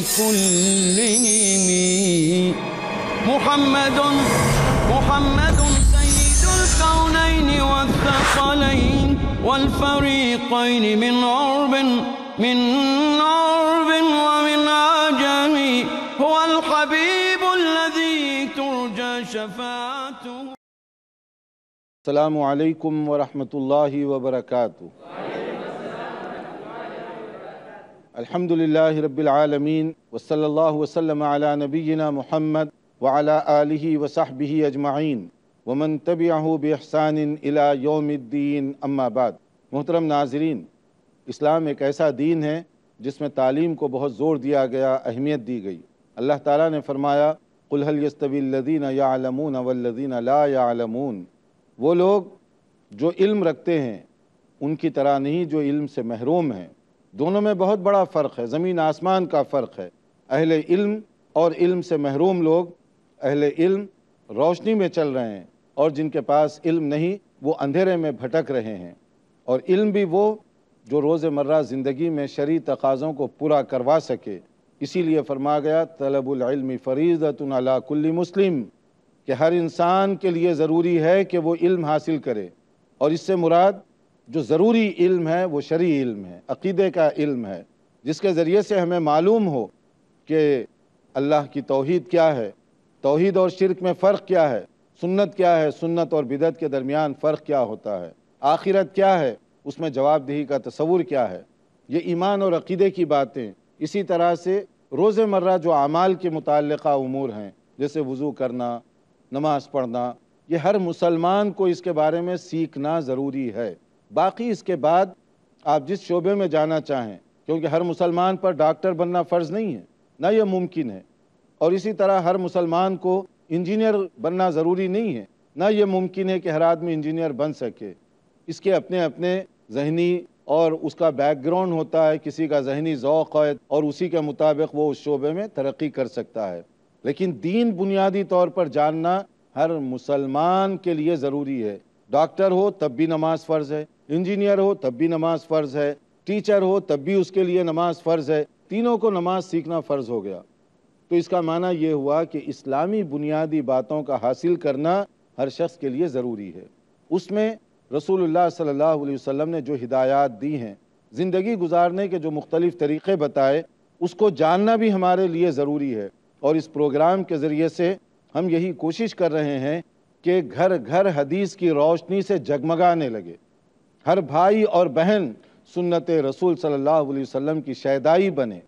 كلهم محمد محمد سيد الكونين والثقلين والفريقين من عرب من عرب ومن عجم هو الحبيب الذي ترجى شفاعته السلام عليكم ورحمة الله وبركاته अल्हम्दुलिल्लाहि रब्बिल आलमीन वसल्लल्लाहु वसल्लम अला नबीना मुहम्मद व अला आलिहि व सहबिहि अजमाइन वमन तबियाहु बेहसान इला योमिद्दीन अम्माबाद मोहतरम नाजरीन इस्लाम एक ऐसा दीन है जिसमें तालीम को बहुत ज़ोर दिया गया अहमियत दी गई अल्लाह ताला ने फरमाया कुलहल यस्तबीलदीन यालमून वल्लदीन ला यालमून वो लोग जो इल्म रखते हैं उनकी तरह नहीं जो इल्म से महरूम हैं दोनों में बहुत बड़ा फ़र्क है ज़मीन आसमान का फ़र्क है अहल इल्म और इल्म से महरूम लोग अहल इल्म रोशनी में चल रहे हैं और जिनके पास इल्म नहीं वो अंधेरे में भटक रहे हैं और इल्म भी वो जो रोज़मर्रा ज़िंदगी में शरी तकाज़ों को पूरा करवा सके इसीलिए फरमा गया तलबुलमी फ़रीज़तुल्लाकुल्ली मुस्लिम कि हर इंसान के लिए ज़रूरी है कि वो इल्म हासिल करे और इससे मुराद जो ज़रूरी इल्म है वो शरी इल्म है अक़ीदे का इल्म है जिसके ज़रिए से हमें मालूम हो कि अल्लाह की तोहद क्या है तोहद और शिरक में फ़र्क क्या है सुन्नत क्या है सुन्नत और बिदत के दरमियान फ़र्क क्या होता है आखिरत क्या है उसमें जवाबदेही का तस्वूर क्या है ये ईमान और अक़ीदे की बातें इसी तरह से रोज़मर्रा जो अमाल के मुतल अमूर हैं जैसे वज़ू करना नमाज़ पढ़ना ये हर मुसलमान को इसके बारे में सीखना ज़रूरी है बाकी इसके बाद आप जिस शोबे में जाना चाहें क्योंकि हर मुसलमान पर डॉक्टर बनना फ़र्ज़ नहीं है ना यह मुमकिन है और इसी तरह हर मुसलमान को इंजीनियर बनना ज़रूरी नहीं है ना यह मुमकिन है कि हर आदमी इंजीनियर बन सके इसके अपने अपने जहनी और उसका बैकग्राउंड होता है किसी का जहनी ओक़ है और उसी के मुताबिक वो उस शोबे में तरक्की कर सकता है लेकिन दीन बुनियादी तौर पर जानना हर मुसलमान के लिए ज़रूरी है डॉक्टर हो तब भी नमाज फ़र्ज़ है इंजीनियर हो तब भी नमाज फ़र्ज़ है टीचर हो तब भी उसके लिए नमाज फ़र्ज़ है तीनों को नमाज सीखना फ़र्ज़ हो गया तो इसका माना यह हुआ कि इस्लामी बुनियादी बातों का हासिल करना हर शख्स के लिए ज़रूरी है उसमें रसूलुल्लाह सल्लल्लाहु अलैहि वसल्लम ने जो हिदायत दी हैं ज़िंदगी गुजारने के जो मुख्तलिफ़ तरीक़े बताए उसको जानना भी हमारे लिए ज़रूरी है और इस प्रोग्राम के ज़रिए से हम यही कोशिश कर रहे हैं कि घर घर हदीस की रोशनी से जगमगाने लगे हर भाई और बहन सुन्नत रसूल सल्लल्लाहु अलैहि वसल्लम की शैदाई बने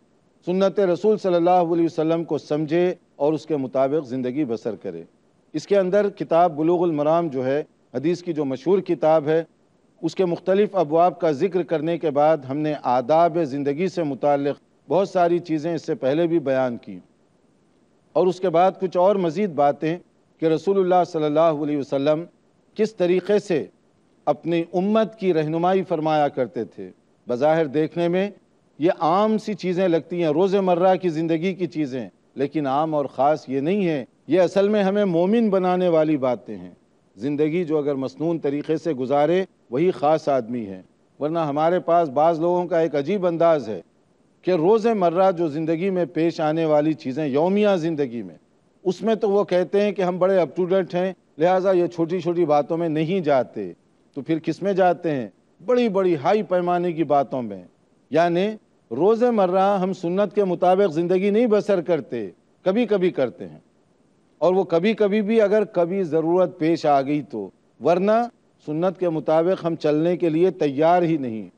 सुन्नत रसूल सल्लल्लाहु अलैहि वसल्लम को समझे और उसके मुताबिक ज़िंदगी बसर करे इसके अंदर किताब बलूगलमराम जो है हदीस की जो मशहूर किताब है उसके मुख्तलिफ अबवाब का जिक्र करने के बाद हमने आदाब ज़िंदगी से मुतल बहुत सारी चीज़ें इससे पहले भी बयान की और उसके बाद कुछ और मज़ीद बातें कि रसूलुल्लाह सल्लल्लाहु अलैहि वसल्लम किस तरीके से अपनी उम्मत की रहनुमाई फरमाया करते थे बज़ाहिर देखने में ये आम सी चीज़ें लगती हैं रोज़मर्रा की ज़िंदगी की चीज़ें लेकिन आम और ख़ास ये नहीं है ये असल में हमें मोमिन बनाने वाली बातें हैं ज़िंदगी जो अगर मसनून तरीके से गुजारे वही ख़ास आदमी है वरना हमारे पास बाज़ लोगों का एक अजीब अंदाज़ है कि रोज़मर्रा जो ज़िंदगी में पेश आने वाली चीज़ें योमिया ज़िंदगी में उसमें तो वो कहते हैं कि हम बड़े अप टू डेट हैं लिहाजा ये छोटी छोटी बातों में नहीं जाते तो फिर किस में जाते हैं बड़ी बड़ी हाई पैमाने की बातों में यानी रोज़मर्रा हम सुन्नत के मुताबिक ज़िंदगी नहीं बसर करते कभी कभी करते हैं और वो कभी कभी भी अगर कभी ज़रूरत पेश आ गई तो वरना सुन्नत के मुताबिक हम चलने के लिए तैयार ही नहीं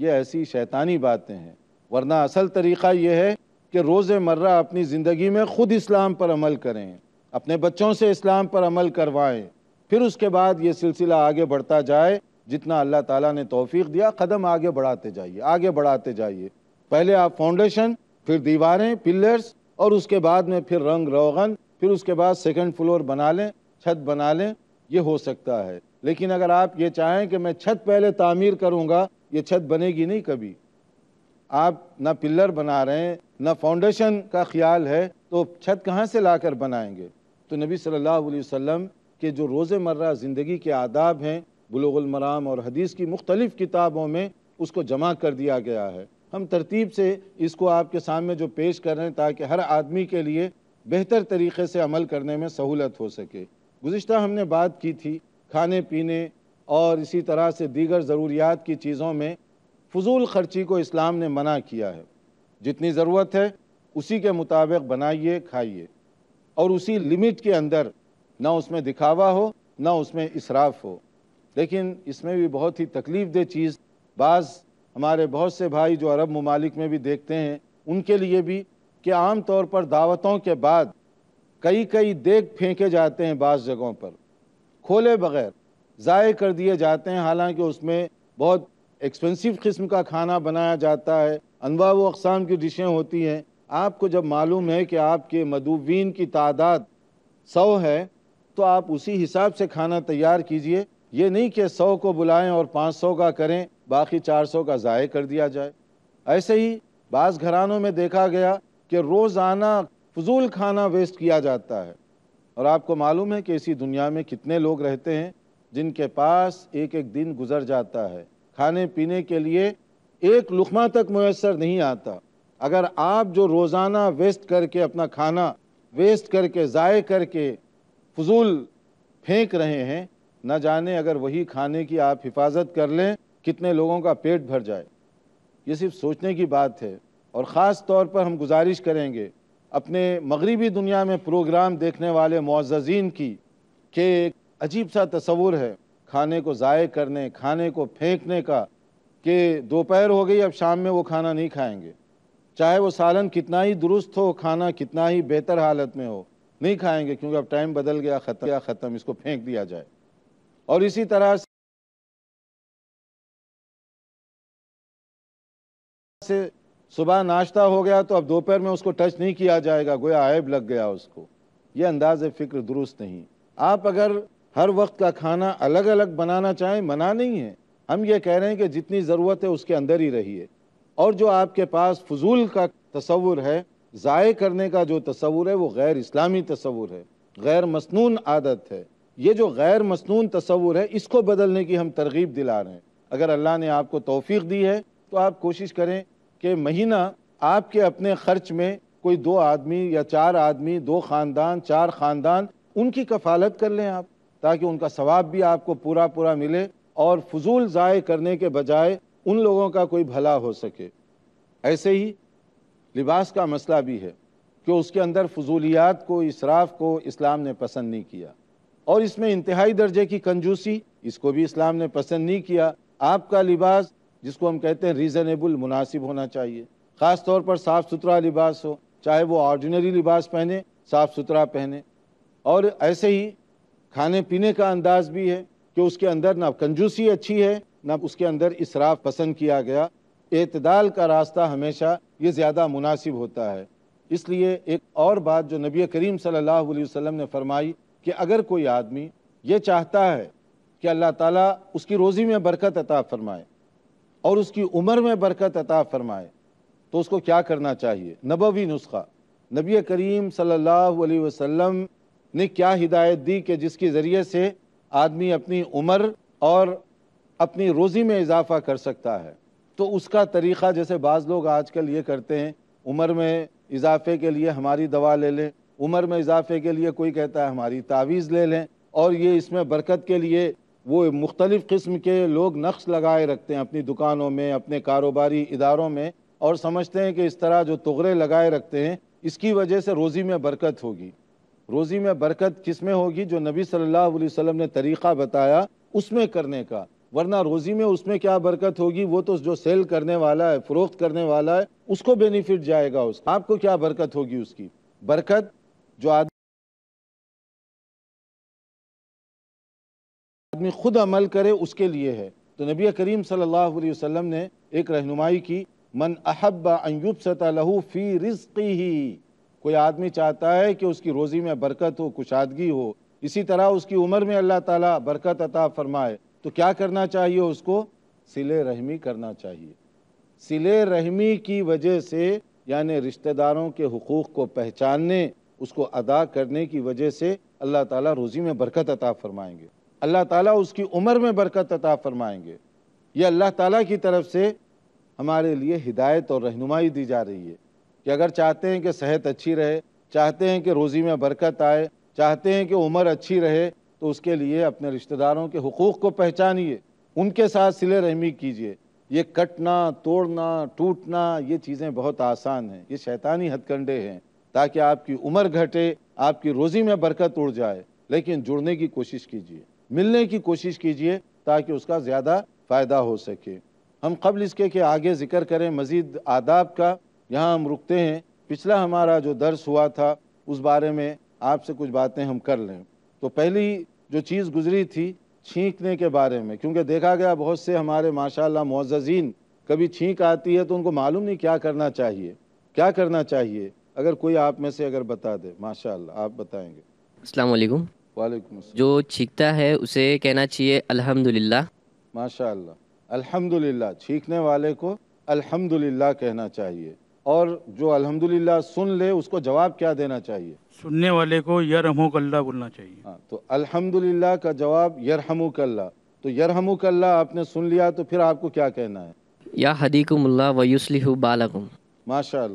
ये ऐसी शैतानी बातें हैं वरना असल तरीक़ा ये है कि रोज़मर्रा अपनी ज़िंदगी में ख़ुद इस्लाम पर अमल करें अपने बच्चों से इस्लाम पर अमल करवाएं फिर उसके बाद ये सिलसिला आगे बढ़ता जाए जितना अल्लाह ताला ने तोफ़ी दिया कदम आगे बढ़ाते जाइए आगे बढ़ाते जाइए पहले आप फाउंडेशन फिर दीवारें पिलर्स और उसके बाद में फिर रंग रोगन फिर उसके बाद सेकंड फ्लोर बना लें छत बना लें ये हो सकता है लेकिन अगर आप ये चाहें कि मैं छत पहले तामीर करूँगा ये छत बनेगी नहीं कभी आप ना पिलर बना रहे हैं ना फाउंडेशन का ख्याल है तो छत कहाँ से कर बनाएंगे तो नबी सल्लल्लाहु अलैहि वसल्लम कि जो रोज़मर्रा ज़िंदगी के आदाब हैं बलूगलमराम और हदीस की मुख्तलिफ़ किताबों में उसको जमा कर दिया गया है हम तरतीब से इसको आपके सामने जो पेश कर रहे हैं ताकि हर आदमी के लिए बेहतर तरीके से अमल करने में सहूलत हो सके गुज्त हमने बात की थी खाने पीने और इसी तरह से दीगर ज़रूरियात की चीज़ों में फजूल खर्ची को इस्लाम ने मना किया है जितनी ज़रूरत है उसी के मुताबिक बनाइए खाइए और उसी लिमिट के अंदर ना उसमें दिखावा हो ना उसमें इसराफ हो लेकिन इसमें भी बहुत ही तकलीफ दे चीज़ बाज़ हमारे बहुत से भाई जो अरब ममालिक में भी देखते हैं उनके लिए भी कि आम तौर पर दावतों के बाद कई कई देख फेंके जाते हैं बाज़ जगहों पर खोले बगैर ज़ाय कर दिए जाते हैं हालांकि उसमें बहुत एक्सपेंसिव किस्म का खाना बनाया जाता है अनवा व अकसाम की डिशें होती हैं आपको जब मालूम है कि आपके मदुवीन की तादाद सौ है तो आप उसी हिसाब से खाना तैयार कीजिए ये नहीं कि सौ को बुलाएं और पाँच सौ का करें बाकी चार सौ का ज़ाय कर दिया जाए ऐसे ही बाज़ घरानों में देखा गया कि रोज़ाना फजूल खाना वेस्ट किया जाता है और आपको मालूम है कि इसी दुनिया में कितने लोग रहते हैं जिनके पास एक एक दिन गुजर जाता है खाने पीने के लिए एक लुकमा तक मैसर नहीं आता अगर आप जो रोज़ाना वेस्ट करके अपना खाना वेस्ट करके ज़ाय करके फजूल फेंक रहे हैं न जाने अगर वही खाने की आप हिफाजत कर लें कितने लोगों का पेट भर जाए ये सिर्फ सोचने की बात है और ख़ास तौर पर हम गुजारिश करेंगे अपने मगरबी दुनिया में प्रोग्राम देखने वाले मुआजीन की कि एक अजीब सा तस्वुर है खाने को ज़ाय करने खाने को फेंकने का कि दोपहर हो गई अब शाम में वो खाना नहीं खाएंगे चाहे वो सालन कितना ही दुरुस्त हो खाना कितना ही बेहतर हालत में हो नहीं खाएंगे क्योंकि अब टाइम बदल गया खत्म गया खत्म इसको फेंक दिया जाए और इसी तरह से सुबह नाश्ता हो गया तो अब दोपहर में उसको टच नहीं किया जाएगा गोया आयब लग गया उसको यह अंदाज फिक्र दुरुस्त नहीं आप अगर हर वक्त का खाना अलग अलग बनाना चाहें मना नहीं है हम ये कह रहे हैं कि जितनी ज़रूरत है उसके अंदर ही रहिए और जो आपके पास फजूल का तस्वुर है ज़ाय करने का जो तस्वूर है वो गैर इस्लामी तस्वूर है गैर मसनून आदत है ये जो गैर मसनून तस्वूर है इसको बदलने की हम तरगीब दिला रहे हैं अगर अल्लाह ने आपको तोफ़ी दी है तो आप कोशिश करें कि महीना आपके अपने खर्च में कोई दो आदमी या चार आदमी दो ख़ानदान चार ख़ानदान उनकी कफालत कर लें आप ताकि उनका सवाब भी आपको पूरा पूरा मिले और फजूल ज़ाय करने के बजाय उन लोगों का कोई भला हो सके ऐसे ही लिबास का मसला भी है कि उसके अंदर फजूलियात को इसराफ को इस्लाम ने पसंद नहीं किया और इसमें इंतहाई दर्जे की कंजूसी इसको भी इस्लाम ने पसंद नहीं किया आपका लिबास जिसको हम कहते हैं रीज़नेबल मुनासिब होना चाहिए ख़ास तौर पर साफ़ सुथरा लिबास हो चाहे वो ऑर्डिनरी लिबास पहने साफ़ सुथरा पहने और ऐसे ही खाने पीने का अंदाज भी है कि उसके अंदर ना कंजूसी अच्छी है ना उसके अंदर इसराफ पसंद किया गया एतदाल का रास्ता हमेशा ये ज़्यादा मुनासिब होता है इसलिए एक और बात जो नबी करीम सल्लल्लाहु अलैहि वसल्लम ने फरमाई कि अगर कोई आदमी ये चाहता है कि अल्लाह ताला उसकी रोज़ी में बरकत अता फरमाए और उसकी उम्र में बरकत अता फरमाए तो उसको क्या करना चाहिए नबवी नुस्खा नबी करीम सल्लल्लाहु अलैहि वसल्लम ने क्या हिदायत दी कि जिसके ज़रिए से आदमी अपनी उम्र और अपनी रोज़ी में इजाफा कर सकता है तो उसका तरीक़ा जैसे बाज़ लोग आजकल ये करते हैं उम्र में इजाफे के लिए हमारी दवा ले लें उम्र में इजाफे के लिए कोई कहता है हमारी तावीज़ ले लें और ये इसमें बरकत के लिए वो मुख्तलिफ़ किस्म के लोग नक्श लगाए रखते हैं अपनी दुकानों में अपने कारोबारी इदारों में और समझते हैं कि इस तरह जो तुगरे लगाए रखते हैं इसकी वजह से रोज़ी में बरकत होगी रोज़ी में बरकत किस में होगी जो नबी सल्लल्लाहु अलैहि वसल्लम ने तरीक़ा बताया उसमें करने का वरना रोजी में उसमें क्या बरकत होगी वो तो जो सेल करने वाला है फरोख्त करने वाला है उसको बेनिफिट जाएगा उस आपको क्या बरकत होगी उसकी बरकत जो आदमी खुद अमल करे उसके लिए है तो नबी करीम सल्लल्लाहु अलैहि वसल्लम ने एक रहनुमाई की मन अहब अयुब फ़ी रिस्की ही कोई आदमी चाहता है कि उसकी रोज़ी में बरकत हो कुशादगी हो इसी तरह उसकी उम्र में अल्लाह ताला बरकत अता फरमाए तो क्या करना चाहिए उसको सिले रहमी करना चाहिए सिले रहमी की वजह से यानि रिश्तेदारों के हकूक़ को पहचानने उसको अदा करने की वजह से अल्लाह ताला रोज़ी में बरकत अता फरमाएंगे अल्लाह ताला उसकी उम्र में बरकत अता फरमाएंगे ये अल्लाह ताला की तरफ से हमारे लिए हिदायत और रहनुमाई दी जा रही है कि अगर चाहते हैं कि सेहत अच्छी रहे चाहते हैं कि रोज़ी में बरकत आए चाहते हैं कि उम्र अच्छी रहे तो उसके लिए अपने रिश्तेदारों के हकूक़ को पहचानिए उनके साथ सिले रहमी कीजिए ये कटना तोड़ना टूटना ये चीज़ें बहुत आसान हैं ये शैतानी हथकंडे हैं ताकि आपकी उम्र घटे आपकी रोज़ी में बरकत उड़ जाए लेकिन जुड़ने की कोशिश कीजिए मिलने की कोशिश कीजिए ताकि उसका ज़्यादा फ़ायदा हो सके हम कबल इसके कि आगे ज़िक्र करें मज़ीद आदाब का यहाँ हम रुकते हैं पिछला हमारा जो दर्स हुआ था उस बारे में आपसे कुछ बातें हम कर लें तो पहली जो चीज़ गुजरी थी छींकने के बारे में क्योंकि देखा गया बहुत से हमारे माशाल्लाह मोजीन कभी छींक आती है तो उनको मालूम नहीं क्या करना चाहिए क्या करना चाहिए अगर कोई आप में से अगर बता दे माशाल्लाह आप बताएंगे अस्सलाम वालेकुम जो छींकता है उसे कहना चाहिए अल्हम्दुलिल्लाह माशाल्लाह अल्हम्दुलिल्लाह छींकने वाले को अल्हम्दुलिल्लाह कहना चाहिए और जो अल्हम्दुलिल्लाह सुन ले उसको जवाब क्या देना चाहिए सुनने वाले को यरहमुकल्ला बोलना चाहिए आ, हाँ, तो अल्हम्दुलिल्लाह का जवाब यरहमुकल्ला तो यरहमुकल्ला आपने सुन लिया तो फिर आपको क्या कहना है या हदीकुमल्ला वयुसलिह बालकुम माशा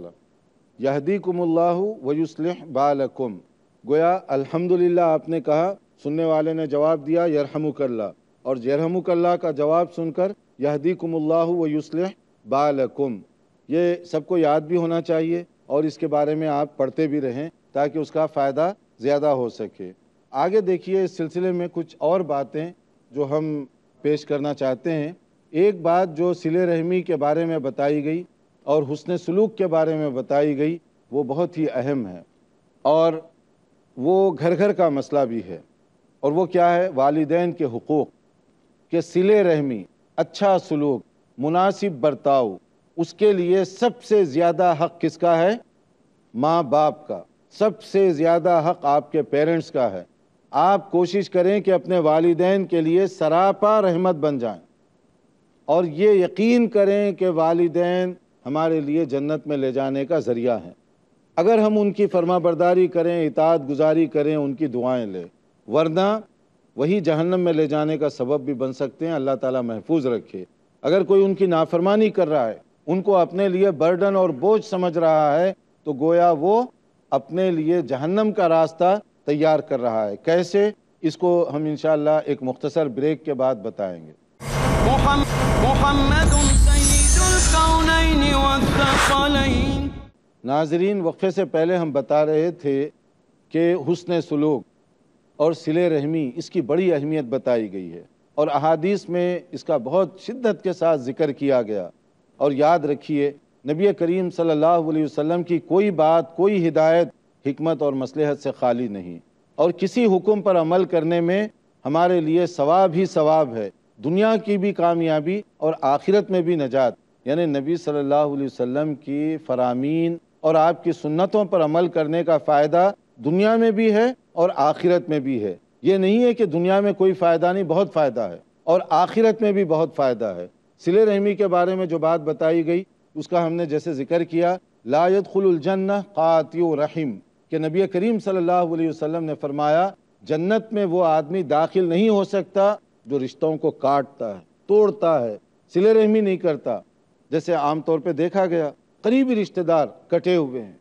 यहदीकुमल्ला वयुस्लिह बालकुम गोया अल्हम्दुलिल्लाह आपने कहा सुनने वाले ने जवाब दिया यरहमुकल्ला और यरहमुकल्ला का जवाब सुनकर यहदीकुमल्ला वयुसलिह बालकुम ये सबको याद भी होना चाहिए और इसके बारे में आप पढ़ते भी रहें ताकि उसका फ़ायदा ज़्यादा हो सके आगे देखिए इस सिलसिले में कुछ और बातें जो हम पेश करना चाहते हैं एक बात जो सिले रहमी के बारे में बताई गई और हुसन सलूक के बारे में बताई गई वो बहुत ही अहम है और वो घर घर का मसला भी है और वो क्या है वालदेन के हकूक़ के सिले रहमी अच्छा सलूक मुनासिब बर्ताव उसके लिए सबसे ज़्यादा हक किसका है माँ बाप का सबसे ज़्यादा हक आपके पेरेंट्स का है आप कोशिश करें कि अपने वालदेन के लिए सरापा रहमत बन जाएं और ये यकीन करें कि वालदेन हमारे लिए जन्नत में ले जाने का ज़रिया है अगर हम उनकी फरमा बरदारी करें इताद गुजारी करें उनकी दुआएं लें वरना वही जहन्नम में ले जाने का सबब भी बन सकते हैं अल्लाह ताला महफूज रखे अगर कोई उनकी नाफरमानी कर रहा है उनको अपने लिए बर्डन और बोझ समझ रहा है तो गोया वो अपने लिए जहन्नम का रास्ता तैयार कर रहा है कैसे इसको हम इंशाल्लाह एक मुख्तसर ब्रेक के बाद बताएंगे नाजरीन वक्फे से पहले हम बता रहे थे कि हुसन सलूक और सिले रहमी इसकी बड़ी अहमियत बताई गई है और अहादीस में इसका बहुत शिद्दत के साथ जिक्र किया गया और याद रखिए नबी करीम सल्लल्लाहु अलैहि वसल्लम की कोई बात कोई हिदायत हमत और मसलहत से खाली नहीं और किसी हुक्म पर अमल करने में हमारे लिए सवाब ही सवाब है दुनिया की भी कामयाबी और आखिरत में भी नजात यानि नबी सल्लल्लाहु अलैहि वसल्लम की फरामीन और आपकी सुन्नतों पर अमल करने का फ़ायदा दुनिया में भी है और आखिरत में भी है ये नहीं है कि दुनिया में कोई फ़ायदा नहीं बहुत फ़ायदा है और आखिरत में भी बहुत फ़ायदा है सिले रहमी के बारे में जो बात बताई गई उसका हमने जैसे जिक्र किया लायत खुलजन्ना क़ाती रहीम के नबी करीम सल्लल्लाहु अलैहि वसल्लम ने फरमाया जन्नत में वो आदमी दाखिल नहीं हो सकता जो रिश्तों को काटता है तोड़ता है सिले रहमी नहीं करता जैसे आमतौर पर देखा गया करीबी रिश्तेदार कटे हुए हैं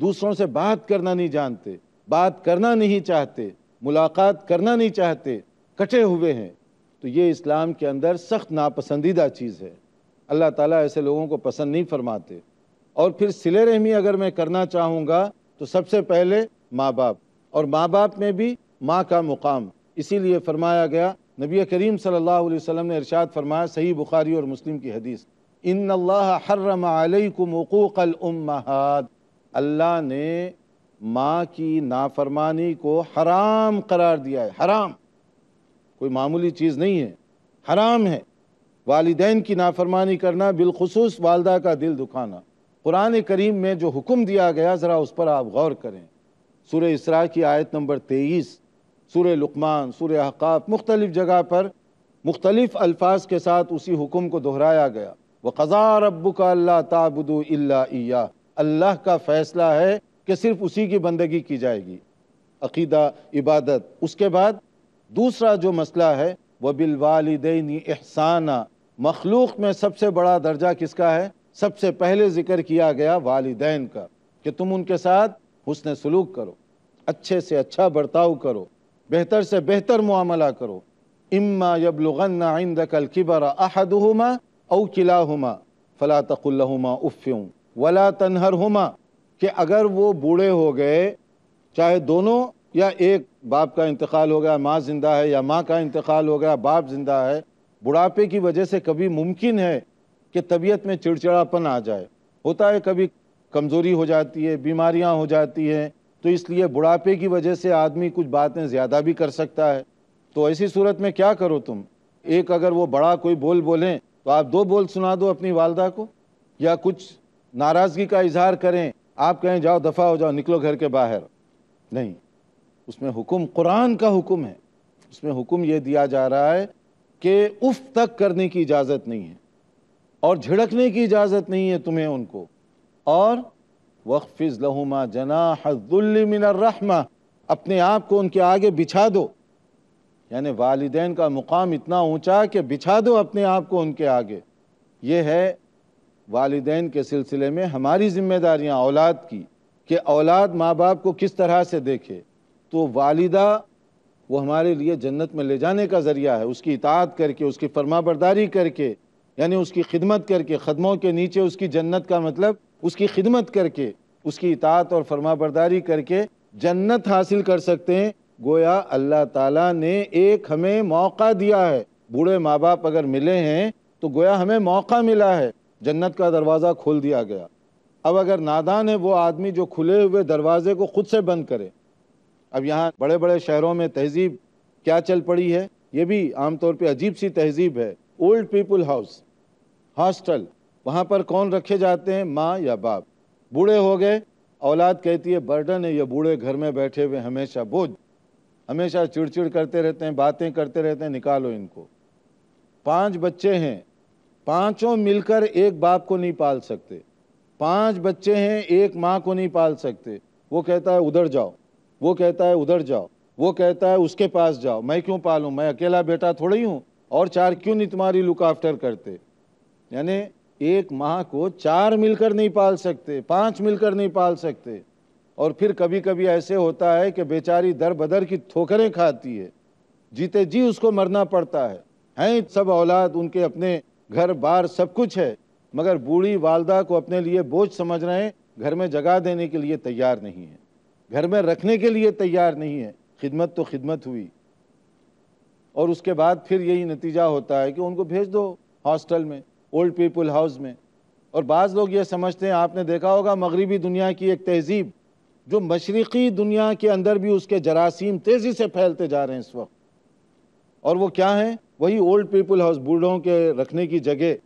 दूसरों से बात करना नहीं जानते बात करना नहीं चाहते मुलाकात करना नहीं चाहते कटे हुए हैं तो ये इस्लाम के अंदर सख्त नापसंदीदा चीज़ है अल्लाह ताला ऐसे लोगों को पसंद नहीं फरमाते और फिर सिले रहमी अगर मैं करना चाहूँगा तो सबसे पहले माँ बाप और माँ बाप में भी माँ का मुकाम इसीलिए फरमाया गया नबी करीम सल्लल्लाहु अलैहि वसल्लम ने इरशाद फरमाया सही बुखारी और मुस्लिम की हदीस इन हर्रमकुमहाद अल्लाह ने माँ की नाफरमानी को हराम करार दिया है हराम कोई मामूली चीज़ नहीं है हराम है वालदेन की नाफरमानी करना बिलखसूस वालदा का दिल दुखाना कुरान करीम में जो हुक्म दिया गया ज़रा उस पर आप गौर करें सुर इसरा की आयत नंबर तेईस सुर लुकमान सूर हकाब मुख्तलिफ़ जगह पर मुख्तलिफ अल्फाज के साथ उसी हुक्म को दोहराया गया वह कज़ा रब्बू का अल्लाह ताबुदुल्ला अल्लाह का फ़ैसला है कि सिर्फ उसी की बंदगी की जाएगी अकीदा इबादत उसके बाद दूसरा जो मसला है वह बिलवालदी एहसाना मखलूक में सबसे बड़ा दर्जा किसका है सबसे पहले जिक्र किया गया वालदेन का कि तुम उनके साथ हुसन सलूक करो अच्छे से अच्छा बर्ताव करो बेहतर से बेहतर मामला करो इम्मा यबलगन्ना आइंद कल किबर अहदहुमा औ किलाहुमा फ़ला तकुल्लहुमा उफ़्यूँ वला तनहर हुमा कि अगर वो बूढ़े हो गए चाहे दोनों या एक बाप का इंतकाल हो गया माँ जिंदा है या माँ का इंतकाल हो गया बाप जिंदा है बुढ़ापे की वजह से कभी मुमकिन है कि तबीयत में चिड़चिड़ापन आ जाए होता है कभी कमज़ोरी हो जाती है बीमारियाँ हो जाती हैं तो इसलिए बुढ़ापे की वजह से आदमी कुछ बातें ज़्यादा भी कर सकता है तो ऐसी सूरत में क्या करो तुम एक अगर वो बड़ा कोई बोल बोलें तो आप दो बोल सुना दो अपनी वालदा को या कुछ नाराज़गी का इजहार करें आप कहें जाओ दफ़ा हो जाओ निकलो घर के बाहर नहीं उसमें हुक्म कुरान का हुक्म है उसमें हुक्म ये दिया जा रहा है कि उफ तक करने की इजाज़त नहीं है और झिड़कने की इजाज़त नहीं है तुम्हें उनको और वक्फ़ लहुमा जना हजुल्मिनर्रहमा अपने आप को उनके आगे बिछा दो यानि वालदे का मुकाम इतना ऊंचा कि बिछा दो अपने आप को उनके आगे ये है वालदेन के सिलसिले में हमारी जिम्मेदारियां औलाद की कि औलाद माँ बाप को किस तरह से देखे तो वालिदा वो हमारे लिए जन्नत में ले जाने का ज़रिया है उसकी इतात करके उसकी फरमा बरदारी करके यानी उसकी खिदमत करके खदमों के नीचे उसकी जन्नत का मतलब उसकी खिदमत करके उसकी इतात और फरमा बरदारी करके जन्नत हासिल कर सकते हैं गोया अल्लाह ताला ने एक हमें मौका दिया है बूढ़े माँ बाप अगर मिले हैं तो गोया हमें मौका मिला है जन्नत का दरवाज़ा खोल दिया गया अब अगर नादान है वो आदमी जो खुले हुए दरवाजे को खुद से बंद करे अब यहाँ बड़े बड़े शहरों में तहजीब क्या चल पड़ी है ये भी आमतौर पर अजीब सी तहजीब है ओल्ड पीपल हाउस हॉस्टल वहाँ पर कौन रखे जाते हैं माँ या बाप बूढ़े हो गए औलाद कहती है बर्डन है ये बूढ़े घर में बैठे हुए हमेशा बोझ हमेशा चिड़चिड़ करते रहते हैं बातें करते रहते हैं निकालो इनको पांच बच्चे हैं पांचों मिलकर एक बाप को नहीं पाल सकते पांच बच्चे हैं एक माँ को नहीं पाल सकते वो कहता है उधर जाओ वो कहता है उधर जाओ वो कहता है उसके पास जाओ मैं क्यों पालूँ मैं अकेला बेटा थोड़ा ही हूँ और चार क्यों नहीं तुम्हारी लुक आफ्टर करते यानी एक माँ को चार मिलकर नहीं पाल सकते पांच मिलकर नहीं पाल सकते और फिर कभी कभी ऐसे होता है कि बेचारी दर बदर की ठोकरें खाती है जीते जी उसको मरना पड़ता है हैं सब औलाद उनके अपने घर बार सब कुछ है मगर बूढ़ी वालदा को अपने लिए बोझ समझ रहे हैं घर में जगह देने के लिए तैयार नहीं है घर में रखने के लिए तैयार नहीं है खिदमत तो खिदमत हुई और उसके बाद फिर यही नतीजा होता है कि उनको भेज दो हॉस्टल में ओल्ड पीपल हाउस में और बाज़ लोग ये समझते हैं आपने देखा होगा मगरबी दुनिया की एक तहजीब जो मशरक़ी दुनिया के अंदर भी उसके जरासीम तेज़ी से फैलते जा रहे हैं इस वक्त और वो क्या हैं वही ओल्ड पीपल हाउस बूढ़ों के रखने की जगह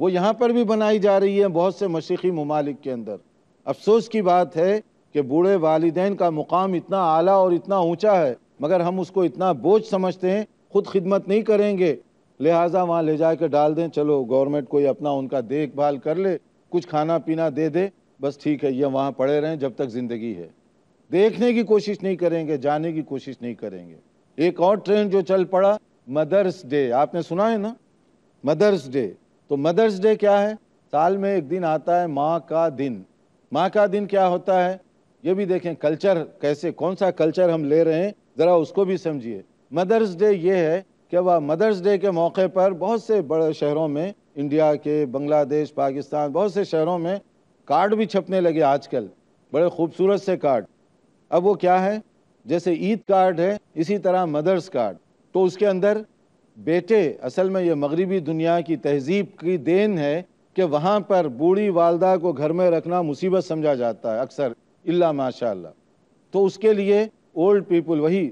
वो यहाँ पर भी बनाई जा रही है बहुत से मशरक़ी ममालिक के अंदर अफसोस की बात है कि बूढ़े वालदेन का मुकाम इतना आला और इतना ऊँचा है मगर हम उसको इतना बोझ समझते हैं खुद खिदमत नहीं करेंगे लिहाजा वहाँ ले जा कर डाल दें चलो गवर्नमेंट कोई अपना उनका देखभाल कर ले कुछ खाना पीना दे दे बस ठीक है ये वहाँ पड़े रहें जब तक ज़िंदगी है देखने की कोशिश नहीं करेंगे जाने की कोशिश नहीं करेंगे एक और ट्रेंड जो चल पड़ा मदर्स डे आपने सुना है ना मदर्स डे तो मदर्स डे क्या है साल में एक दिन आता है माँ का दिन माँ का दिन क्या होता है ये भी देखें कल्चर कैसे कौन सा कल्चर हम ले रहे हैं ज़रा उसको भी समझिए मदर्स डे ये है कि वह मदर्स डे के मौके पर बहुत से बड़े शहरों में इंडिया के बांग्लादेश पाकिस्तान बहुत से शहरों में कार्ड भी छपने लगे आजकल बड़े खूबसूरत से कार्ड अब वो क्या है जैसे ईद कार्ड है इसी तरह मदर्स कार्ड तो उसके अंदर बेटे असल में ये मगरबी दुनिया की तहजीब की देन है कि वहाँ पर बूढ़ी वालदा को घर में रखना मुसीबत समझा जाता है अक्सर इल्ला माशा तो उसके लिए ओल्ड पीपल वही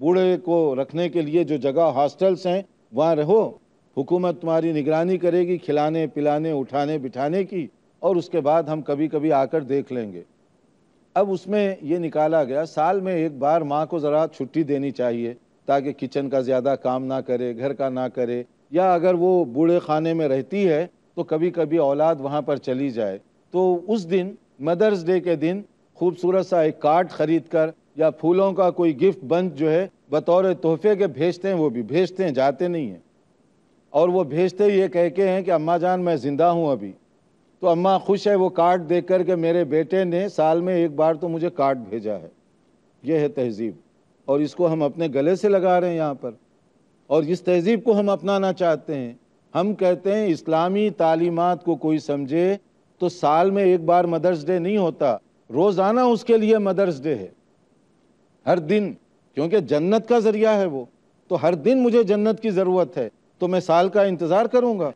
बूढ़े को रखने के लिए जो जगह हॉस्टल्स हैं वहाँ रहो हुकूमत तुम्हारी निगरानी करेगी खिलाने पिलाने उठाने बिठाने की और उसके बाद हम कभी कभी आकर देख लेंगे अब उसमें ये निकाला गया साल में एक बार माँ को ज़रा छुट्टी देनी चाहिए ताकि किचन का ज़्यादा काम ना करे घर का ना करे या अगर वो बूढ़े खाने में रहती है तो कभी कभी औलाद वहाँ पर चली जाए तो उस दिन मदर्स डे के दिन खूबसूरत सा एक कार्ड खरीद कर या फूलों का कोई गिफ्ट बंद जो है बतौर तोहफे के भेजते हैं वो भी भेजते हैं जाते नहीं हैं और वो भेजते ये कह के हैं कि अम्मा जान मैं ज़िंदा हूँ अभी तो अम्मा खुश है वो कार्ड देख कर के मेरे बेटे ने साल में एक बार तो मुझे कार्ड भेजा है यह है तहजीब और इसको हम अपने गले से लगा रहे हैं यहाँ पर और इस तहजीब को हम अपनाना चाहते हैं हम कहते हैं इस्लामी तालीमत को कोई समझे तो साल में एक बार मदर्स डे नहीं होता रोज़ाना उसके लिए मदर्स डे है हर दिन क्योंकि जन्नत का ज़रिया है वो तो हर दिन मुझे जन्नत की ज़रूरत है तो मैं साल का इंतज़ार करूंगा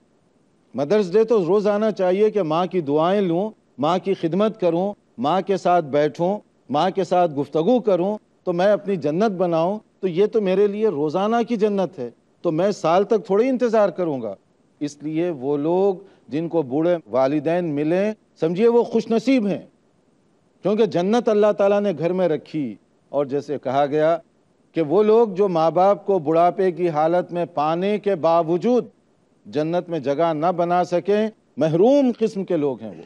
मदर्स डे तो रोज़ाना चाहिए कि माँ की दुआएं लूँ माँ की खिदमत करूँ माँ के साथ बैठूँ माँ के साथ गुफ्तगु करूँ तो मैं अपनी जन्नत बनाऊँ तो ये तो मेरे लिए रोज़ाना की जन्नत है तो मैं साल तक थोड़ी इंतज़ार करूँगा इसलिए वो लोग जिनको बूढ़े वालदे मिले समझिए वो खुशनसीब हैं क्योंकि जन्नत अल्लाह ताला ने घर में रखी और जैसे कहा गया कि वो लोग जो माँ बाप को बुढ़ापे की हालत में पाने के बावजूद जन्नत में जगह ना बना सकें महरूम किस्म के लोग हैं वो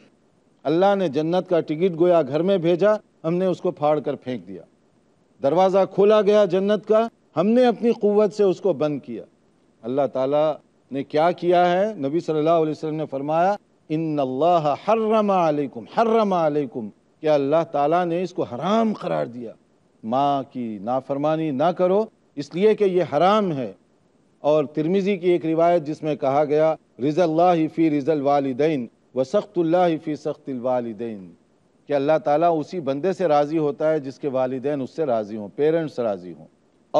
अल्लाह ने जन्नत का टिकट गोया घर में भेजा हमने उसको फाड़ कर फेंक दिया दरवाज़ा खोला गया जन्नत का हमने अपनी क़वत से उसको बंद किया अल्लाह ताला ने क्या किया है नबी सल्लल्लाहु अलैहि वसल्लम ने फरमाया इन अल्लाह हर्रमा अलैकुम हर्रमा अलैकुम कि अल्लाह ताला ने इसको हराम करार दिया माँ की नाफरमानी ना करो इसलिए कि ये हराम है और तिरमिज़ी की एक रिवायत जिसमें कहा गया रिज़ल्ला फ़ी रिज़ल वालदेन व सख्तुल्ला फ़ी सख्तिल वालदेन कि अल्लाह ताला उसी बंदे से राज़ी होता है जिसके वालदेन उससे राज़ी हों पेरेंट्स राज़ी हों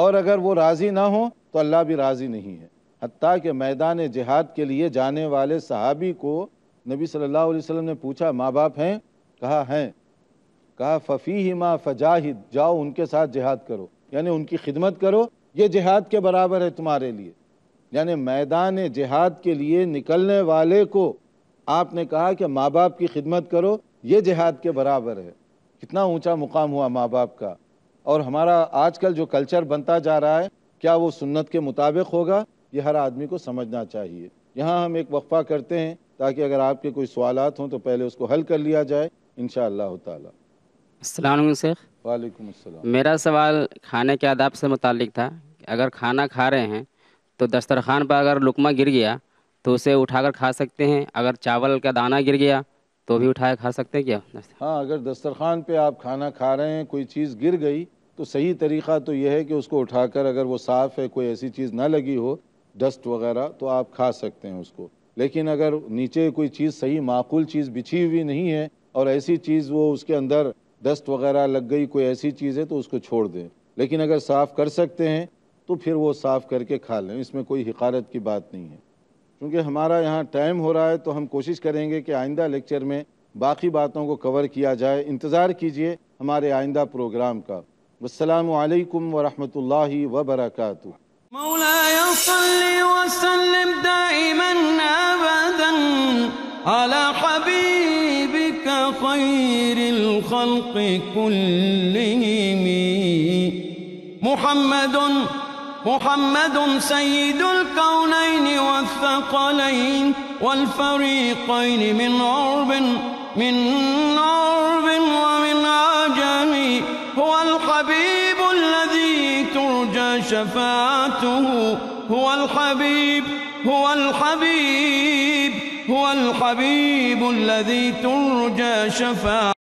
और अगर वो राज़ी ना हों तो अल्लाह भी राज़ी नहीं है हती कि मैदान जिहाद के लिए जाने वाले सहाबी को नबी सल्लल्लाहु अलैहि वसल्लम ने पूछा माँ बाप हैं कहा हैं कहा फ़फ़ी ही माँ फ़जाहिद जाओ उनके साथ जिहाद करो यानी उनकी खिदमत करो ये जिहाद के बराबर है तुम्हारे लिए यानि मैदान जिहाद के लिए निकलने वाले को आपने कहा कि माँ बाप की खिदमत करो ये जिहाद के बराबर है कितना ऊंचा मुकाम हुआ माँ बाप का और हमारा आजकल जो कल्चर बनता जा रहा है क्या वो सुन्नत के मुताबिक होगा ये हर आदमी को समझना चाहिए यहाँ हम एक वक्फ़ा करते हैं ताकि अगर आपके कोई सवाल हों तो पहले उसको हल कर लिया जाए इन ताला शेख वालेकुम मेरा सवाल खाने के आदाब से मुतल था अगर खाना खा रहे हैं तो दस्तरखान पर अगर लुकमा गिर गया तो उसे उठाकर खा सकते हैं अगर चावल का दाना गिर गया तो भी उठाए खा सकते हैं क्या हाँ अगर दस्तरखान पे आप खाना खा रहे हैं कोई चीज़ गिर गई तो सही तरीक़ा तो यह है कि उसको उठाकर अगर वो साफ़ है कोई ऐसी चीज़ ना लगी हो डस्ट वगैरह तो आप खा सकते हैं उसको लेकिन अगर नीचे कोई चीज़ सही माकूल चीज़ बिछी हुई नहीं है और ऐसी चीज़ वो उसके अंदर दस्त वगैरह लग गई कोई ऐसी चीज़ है तो उसको छोड़ दें लेकिन अगर साफ़ कर सकते हैं तो फिर वो साफ़ करके खा लें इसमें कोई हकारत की बात नहीं है क्योंकि हमारा यहाँ टाइम हो रहा है तो हम कोशिश करेंगे कि आइंदा लेक्चर में बाकी बातों को कवर किया जाए इंतज़ार कीजिए हमारे आइंदा प्रोग्राम का वालेकुम वरहमतुल्लाहि व बरकातहू مولاي صل خير الخلق كلهم محمد محمد سيد الكونين والثقلين والفريقين من عرب من عرب ومن عجم هو الحبيب الذي ترجى شفاعته هو الحبيب هو الحبيب هو الحبيب الذي ترجى شفاعته